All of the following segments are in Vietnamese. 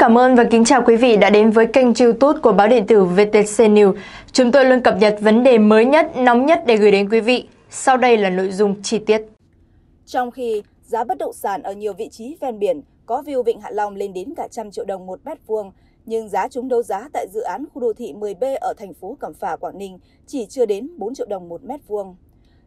cảm ơn và kính chào quý vị đã đến với kênh youtube của báo điện tử VTC News. Chúng tôi luôn cập nhật vấn đề mới nhất, nóng nhất để gửi đến quý vị. Sau đây là nội dung chi tiết. Trong khi giá bất động sản ở nhiều vị trí ven biển có view Vịnh Hạ Long lên đến cả trăm triệu đồng một mét vuông, nhưng giá chúng đấu giá tại dự án khu đô thị 10B ở thành phố Cẩm Phả, Quảng Ninh chỉ chưa đến 4 triệu đồng một mét vuông.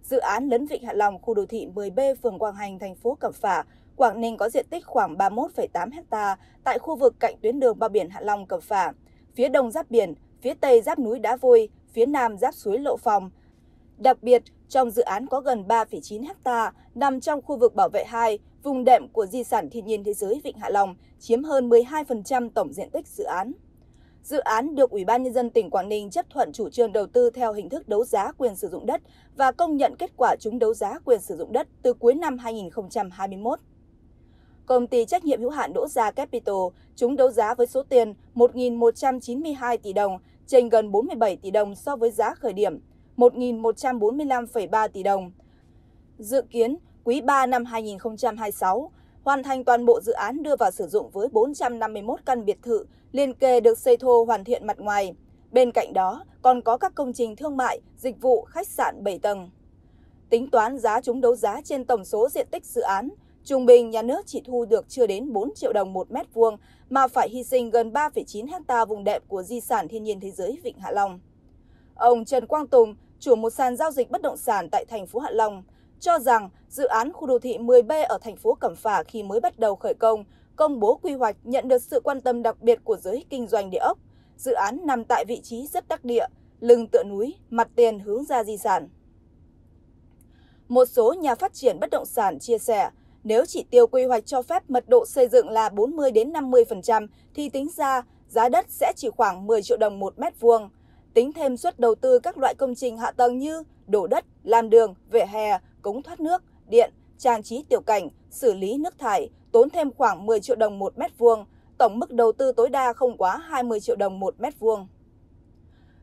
Dự án lấn Vịnh Hạ Long khu đô thị 10B phường Quang Hành, thành phố Cẩm Phả Quảng Ninh có diện tích khoảng 31,8 ha tại khu vực cạnh tuyến đường bao biển Hạ Long Cẩm Phả, phía đông giáp biển, phía tây giáp núi Đá Vôi, phía nam giáp suối Lộ Phòng. Đặc biệt, trong dự án có gần 3,9 ha nằm trong khu vực bảo vệ 2, vùng đệm của di sản thiên nhiên thế giới Vịnh Hạ Long, chiếm hơn 12% tổng diện tích dự án. Dự án được Ủy ban Nhân dân tỉnh Quảng Ninh chấp thuận chủ trương đầu tư theo hình thức đấu giá quyền sử dụng đất và công nhận kết quả trúng đấu giá quyền sử dụng đất từ cuối năm 2021 công ty trách nhiệm hữu hạn Đỗ Gia Capital chúng đấu giá với số tiền 1.192 tỷ đồng, trên gần 47 tỷ đồng so với giá khởi điểm 1.145,3 tỷ đồng. Dự kiến, quý 3 năm 2026, hoàn thành toàn bộ dự án đưa vào sử dụng với 451 căn biệt thự liên kề được xây thô hoàn thiện mặt ngoài. Bên cạnh đó, còn có các công trình thương mại, dịch vụ, khách sạn 7 tầng. Tính toán giá chúng đấu giá trên tổng số diện tích dự án – Trung bình, nhà nước chỉ thu được chưa đến 4 triệu đồng một mét vuông mà phải hy sinh gần 3,9 hecta vùng đệm của di sản thiên nhiên thế giới Vịnh Hạ Long. Ông Trần Quang Tùng, chủ một sàn giao dịch bất động sản tại thành phố Hạ Long, cho rằng dự án khu đô thị 10B ở thành phố Cẩm Phả khi mới bắt đầu khởi công, công bố quy hoạch nhận được sự quan tâm đặc biệt của giới kinh doanh địa ốc. Dự án nằm tại vị trí rất đắc địa, lưng tựa núi, mặt tiền hướng ra di sản. Một số nhà phát triển bất động sản chia sẻ, nếu chỉ tiêu quy hoạch cho phép mật độ xây dựng là 40 đến 50% thì tính ra giá đất sẽ chỉ khoảng 10 triệu đồng một mét vuông. Tính thêm suất đầu tư các loại công trình hạ tầng như đổ đất, làm đường, vỉa hè, cống thoát nước, điện, trang trí tiểu cảnh, xử lý nước thải, tốn thêm khoảng 10 triệu đồng một mét vuông. Tổng mức đầu tư tối đa không quá 20 triệu đồng một mét vuông.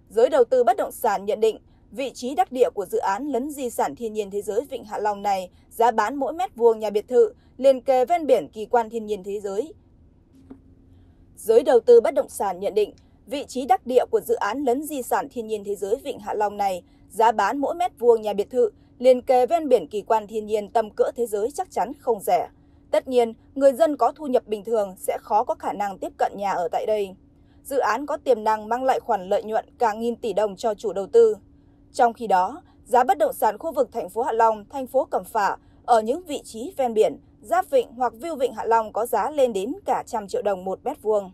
Giới đầu tư bất động sản nhận định Vị trí đắc địa của dự án lấn di sản thiên nhiên thế giới Vịnh Hạ Long này, giá bán mỗi mét vuông nhà biệt thự liền kề ven biển kỳ quan thiên nhiên thế giới. Giới đầu tư bất động sản nhận định, vị trí đắc địa của dự án lấn di sản thiên nhiên thế giới Vịnh Hạ Long này, giá bán mỗi mét vuông nhà biệt thự liền kề ven biển kỳ quan thiên nhiên tầm cỡ thế giới chắc chắn không rẻ. Tất nhiên, người dân có thu nhập bình thường sẽ khó có khả năng tiếp cận nhà ở tại đây. Dự án có tiềm năng mang lại khoản lợi nhuận cả nghìn tỷ đồng cho chủ đầu tư. Trong khi đó, giá bất động sản khu vực thành phố Hạ Long, thành phố Cẩm Phả ở những vị trí ven biển, giáp vịnh hoặc view vịnh Hạ Long có giá lên đến cả trăm triệu đồng một mét vuông.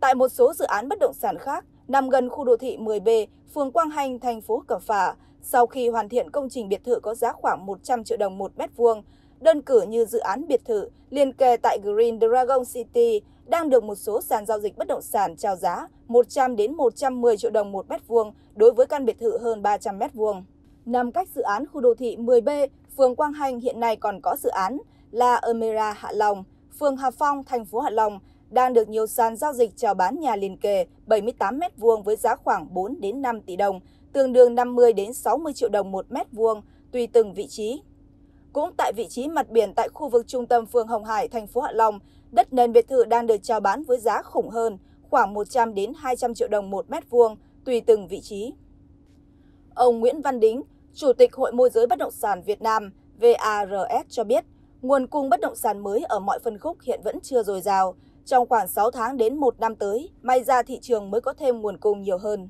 Tại một số dự án bất động sản khác nằm gần khu đô thị 10B, phường Quang Hành, thành phố Cẩm Phả, sau khi hoàn thiện công trình biệt thự có giá khoảng 100 triệu đồng một mét vuông, đơn cử như dự án biệt thự liền kề tại Green Dragon City đang được một số sàn giao dịch bất động sản chào giá 100 đến 110 triệu đồng một mét vuông đối với căn biệt thự hơn 300 mét vuông. Nằm cách dự án khu đô thị 10B, phường Quang Hành hiện nay còn có dự án là Emera Hạ Long, phường Hà Phong, thành phố Hạ Long đang được nhiều sàn giao dịch chào bán nhà liền kề 78 mét vuông với giá khoảng 4 đến 5 tỷ đồng, tương đương 50 đến 60 triệu đồng một mét vuông tùy từng vị trí. Cũng tại vị trí mặt biển tại khu vực trung tâm phường Hồng Hải, thành phố Hạ Long, đất nền biệt thự đang được chào bán với giá khủng hơn, khoảng 100 đến 200 triệu đồng một mét vuông, tùy từng vị trí. Ông Nguyễn Văn Đính, Chủ tịch Hội môi giới bất động sản Việt Nam VARS cho biết, nguồn cung bất động sản mới ở mọi phân khúc hiện vẫn chưa dồi dào. Trong khoảng 6 tháng đến 1 năm tới, may ra thị trường mới có thêm nguồn cung nhiều hơn.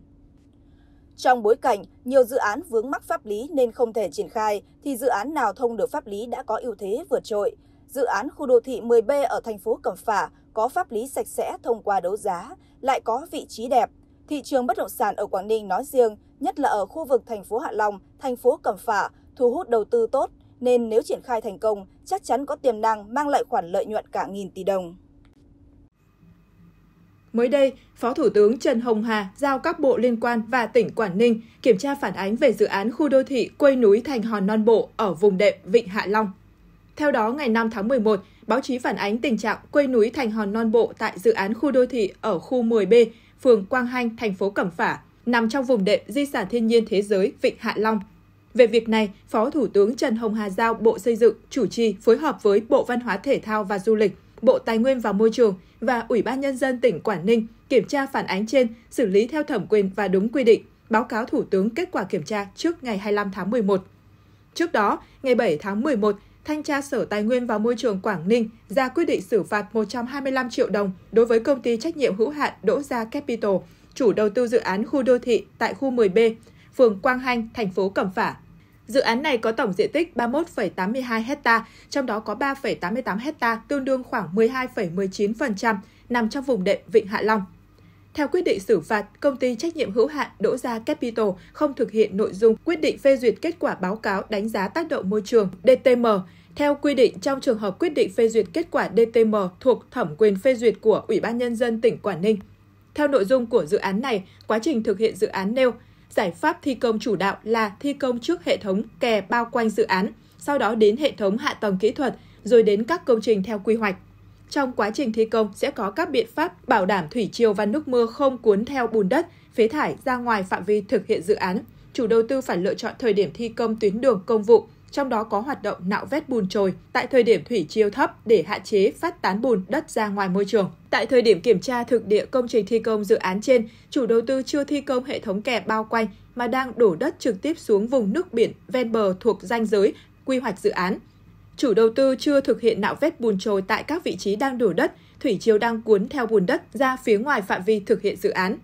Trong bối cảnh nhiều dự án vướng mắc pháp lý nên không thể triển khai, thì dự án nào thông được pháp lý đã có ưu thế vượt trội. Dự án khu đô thị 10B ở thành phố Cẩm Phả có pháp lý sạch sẽ thông qua đấu giá, lại có vị trí đẹp. Thị trường bất động sản ở Quảng Ninh nói riêng, nhất là ở khu vực thành phố Hạ Long, thành phố Cẩm Phả, thu hút đầu tư tốt, nên nếu triển khai thành công, chắc chắn có tiềm năng mang lại khoản lợi nhuận cả nghìn tỷ đồng. Mới đây, Phó Thủ tướng Trần Hồng Hà giao các bộ liên quan và tỉnh Quảng Ninh kiểm tra phản ánh về dự án khu đô thị Quây núi Thành Hòn Non Bộ ở vùng đệm Vịnh Hạ Long. Theo đó, ngày 5 tháng 11, báo chí phản ánh tình trạng Quây núi Thành Hòn Non Bộ tại dự án khu đô thị ở khu 10B, phường Quang Hanh, thành phố Cẩm Phả, nằm trong vùng đệm di sản thiên nhiên thế giới Vịnh Hạ Long. Về việc này, Phó Thủ tướng Trần Hồng Hà giao Bộ Xây dựng chủ trì phối hợp với Bộ Văn hóa Thể thao và Du lịch Bộ Tài nguyên và Môi trường và Ủy ban Nhân dân tỉnh Quảng Ninh kiểm tra phản ánh trên, xử lý theo thẩm quyền và đúng quy định, báo cáo Thủ tướng kết quả kiểm tra trước ngày 25 tháng 11. Trước đó, ngày 7 tháng 11, Thanh tra Sở Tài nguyên và Môi trường Quảng Ninh ra quyết định xử phạt 125 triệu đồng đối với công ty trách nhiệm hữu hạn Đỗ Gia Capital, chủ đầu tư dự án khu đô thị tại khu 10B, phường Quang Hanh, thành phố Cẩm Phả, Dự án này có tổng diện tích 31,82 ha, trong đó có 3,88 ha tương đương khoảng 12,19% nằm trong vùng đệm Vịnh Hạ Long. Theo quyết định xử phạt, công ty trách nhiệm hữu hạn Đỗ Gia Capital không thực hiện nội dung quyết định phê duyệt kết quả báo cáo đánh giá tác động môi trường DTM. Theo quy định, trong trường hợp quyết định phê duyệt kết quả DTM thuộc thẩm quyền phê duyệt của Ủy ban Nhân dân tỉnh Quảng Ninh. Theo nội dung của dự án này, quá trình thực hiện dự án nêu, giải pháp thi công chủ đạo là thi công trước hệ thống kè bao quanh dự án, sau đó đến hệ thống hạ tầng kỹ thuật, rồi đến các công trình theo quy hoạch. Trong quá trình thi công sẽ có các biện pháp bảo đảm thủy triều và nước mưa không cuốn theo bùn đất, phế thải ra ngoài phạm vi thực hiện dự án. Chủ đầu tư phải lựa chọn thời điểm thi công tuyến đường công vụ trong đó có hoạt động nạo vét bùn trồi tại thời điểm thủy chiều thấp để hạn chế phát tán bùn đất ra ngoài môi trường. Tại thời điểm kiểm tra thực địa công trình thi công dự án trên, chủ đầu tư chưa thi công hệ thống kè bao quanh mà đang đổ đất trực tiếp xuống vùng nước biển ven bờ thuộc ranh giới quy hoạch dự án. Chủ đầu tư chưa thực hiện nạo vét bùn trồi tại các vị trí đang đổ đất, thủy chiều đang cuốn theo bùn đất ra phía ngoài phạm vi thực hiện dự án.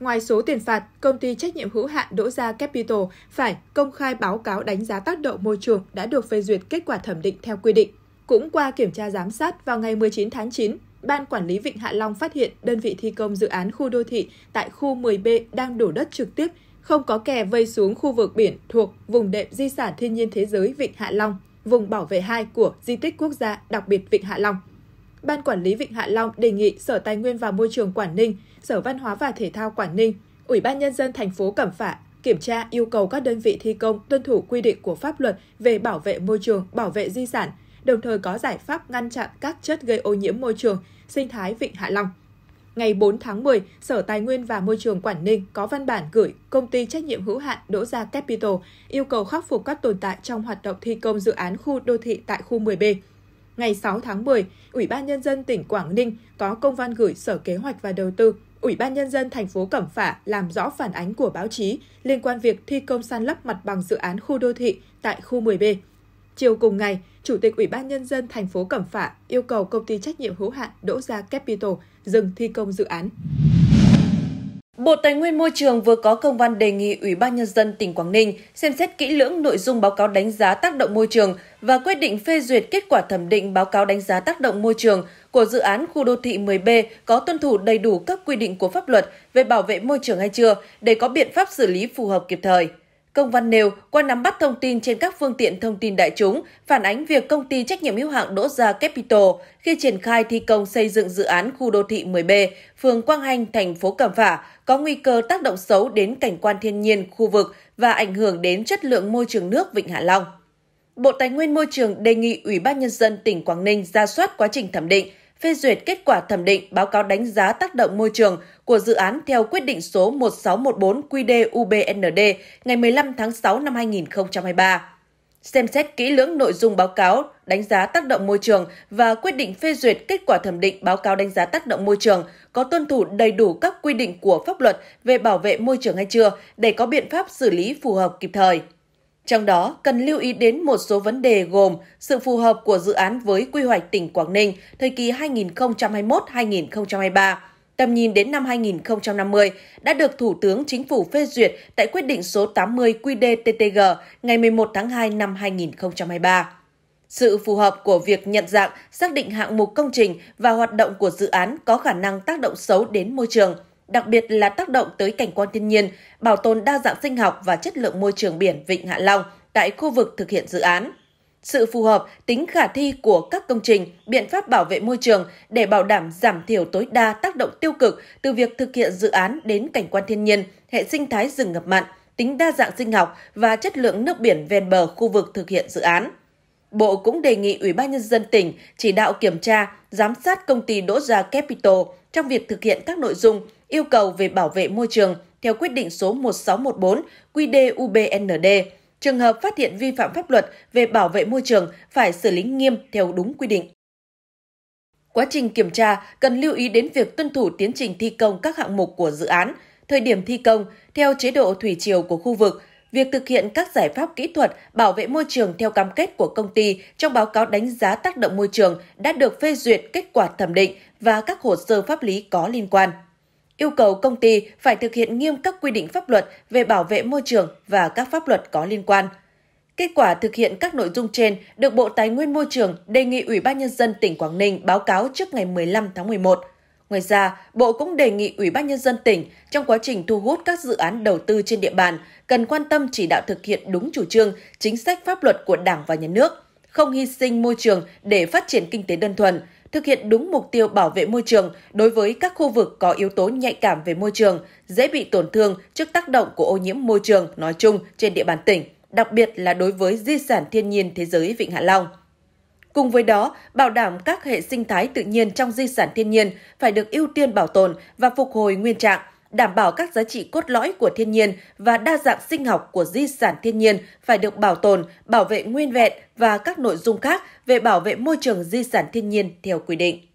Ngoài số tiền phạt, công ty trách nhiệm hữu hạn Đỗ Gia Capital phải công khai báo cáo đánh giá tác động môi trường đã được phê duyệt kết quả thẩm định theo quy định. Cũng qua kiểm tra giám sát vào ngày 19 tháng 9, Ban Quản lý Vịnh Hạ Long phát hiện đơn vị thi công dự án khu đô thị tại khu 10B đang đổ đất trực tiếp, không có kè vây xuống khu vực biển thuộc vùng đệm di sản thiên nhiên thế giới Vịnh Hạ Long, vùng bảo vệ 2 của di tích quốc gia đặc biệt Vịnh Hạ Long. Ban Quản lý Vịnh Hạ Long đề nghị Sở Tài nguyên và Môi trường Quảng Ninh, Sở Văn hóa và Thể thao Quảng Ninh, Ủy ban Nhân dân thành phố Cẩm Phả kiểm tra yêu cầu các đơn vị thi công tuân thủ quy định của pháp luật về bảo vệ môi trường, bảo vệ di sản, đồng thời có giải pháp ngăn chặn các chất gây ô nhiễm môi trường, sinh thái Vịnh Hạ Long. Ngày 4 tháng 10, Sở Tài nguyên và Môi trường Quảng Ninh có văn bản gửi công ty trách nhiệm hữu hạn Đỗ Gia Capital yêu cầu khắc phục các tồn tại trong hoạt động thi công dự án khu đô thị tại khu 10B ngày 6 tháng 10, Ủy ban Nhân dân tỉnh Quảng Ninh có công văn gửi Sở Kế hoạch và Đầu tư, Ủy ban Nhân dân thành phố Cẩm Phả làm rõ phản ánh của báo chí liên quan việc thi công san lấp mặt bằng dự án khu đô thị tại khu 10B. Chiều cùng ngày, Chủ tịch Ủy ban Nhân dân thành phố Cẩm Phả yêu cầu công ty trách nhiệm hữu hạn Đỗ Gia Capital dừng thi công dự án. Bộ Tài nguyên Môi trường vừa có công văn đề nghị Ủy ban Nhân dân tỉnh Quảng Ninh xem xét kỹ lưỡng nội dung báo cáo đánh giá tác động môi trường và quyết định phê duyệt kết quả thẩm định báo cáo đánh giá tác động môi trường của dự án khu đô thị 10B có tuân thủ đầy đủ các quy định của pháp luật về bảo vệ môi trường hay chưa để có biện pháp xử lý phù hợp kịp thời. Công văn nêu, qua nắm bắt thông tin trên các phương tiện thông tin đại chúng, phản ánh việc công ty trách nhiệm hữu hạn Đỗ Gia Capital khi triển khai thi công xây dựng dự án khu đô thị 10B, phường Quang Hanh, thành phố Cẩm Phả, có nguy cơ tác động xấu đến cảnh quan thiên nhiên khu vực và ảnh hưởng đến chất lượng môi trường nước Vịnh Hạ Long. Bộ Tài nguyên Môi trường đề nghị Ủy ban Nhân dân tỉnh Quảng Ninh ra soát quá trình thẩm định, phê duyệt kết quả thẩm định báo cáo đánh giá tác động môi trường của dự án theo quyết định số 1614 QĐ-UBND ngày 15 tháng 6 năm 2023. Xem xét kỹ lưỡng nội dung báo cáo đánh giá tác động môi trường và quyết định phê duyệt kết quả thẩm định báo cáo đánh giá tác động môi trường có tuân thủ đầy đủ các quy định của pháp luật về bảo vệ môi trường hay chưa để có biện pháp xử lý phù hợp kịp thời. Trong đó, cần lưu ý đến một số vấn đề gồm sự phù hợp của dự án với quy hoạch tỉnh Quảng Ninh thời kỳ 2021-2023, tầm nhìn đến năm 2050 đã được Thủ tướng Chính phủ phê duyệt tại quyết định số 80 QĐ-TTG ngày 11 tháng 2 năm 2023. Sự phù hợp của việc nhận dạng, xác định hạng mục công trình và hoạt động của dự án có khả năng tác động xấu đến môi trường – đặc biệt là tác động tới cảnh quan thiên nhiên, bảo tồn đa dạng sinh học và chất lượng môi trường biển Vịnh Hạ Long tại khu vực thực hiện dự án. Sự phù hợp, tính khả thi của các công trình, biện pháp bảo vệ môi trường để bảo đảm giảm thiểu tối đa tác động tiêu cực từ việc thực hiện dự án đến cảnh quan thiên nhiên, hệ sinh thái rừng ngập mặn, tính đa dạng sinh học và chất lượng nước biển ven bờ khu vực thực hiện dự án. Bộ cũng đề nghị Ủy ban Nhân dân tỉnh chỉ đạo kiểm tra, giám sát công ty Đỗ Gia Capital trong việc thực hiện các nội dung yêu cầu về bảo vệ môi trường theo quyết định số 1614 QĐ-UBND. Trường hợp phát hiện vi phạm pháp luật về bảo vệ môi trường phải xử lý nghiêm theo đúng quy định. Quá trình kiểm tra cần lưu ý đến việc tuân thủ tiến trình thi công các hạng mục của dự án, thời điểm thi công theo chế độ thủy chiều của khu vực, việc thực hiện các giải pháp kỹ thuật bảo vệ môi trường theo cam kết của công ty trong báo cáo đánh giá tác động môi trường đã được phê duyệt kết quả thẩm định và các hồ sơ pháp lý có liên quan yêu cầu công ty phải thực hiện nghiêm các quy định pháp luật về bảo vệ môi trường và các pháp luật có liên quan. Kết quả thực hiện các nội dung trên được Bộ Tài nguyên Môi trường đề nghị Ủy ban Nhân dân tỉnh Quảng Ninh báo cáo trước ngày 15 tháng 11. Ngoài ra, Bộ cũng đề nghị Ủy ban Nhân dân tỉnh trong quá trình thu hút các dự án đầu tư trên địa bàn cần quan tâm chỉ đạo thực hiện đúng chủ trương, chính sách pháp luật của Đảng và Nhà nước, không hy sinh môi trường để phát triển kinh tế đơn thuần – thực hiện đúng mục tiêu bảo vệ môi trường đối với các khu vực có yếu tố nhạy cảm về môi trường, dễ bị tổn thương trước tác động của ô nhiễm môi trường nói chung trên địa bàn tỉnh, đặc biệt là đối với di sản thiên nhiên thế giới Vịnh Hạ Long. Cùng với đó, bảo đảm các hệ sinh thái tự nhiên trong di sản thiên nhiên phải được ưu tiên bảo tồn và phục hồi nguyên trạng – đảm bảo các giá trị cốt lõi của thiên nhiên và đa dạng sinh học của di sản thiên nhiên phải được bảo tồn, bảo vệ nguyên vẹn và các nội dung khác về bảo vệ môi trường di sản thiên nhiên theo quy định.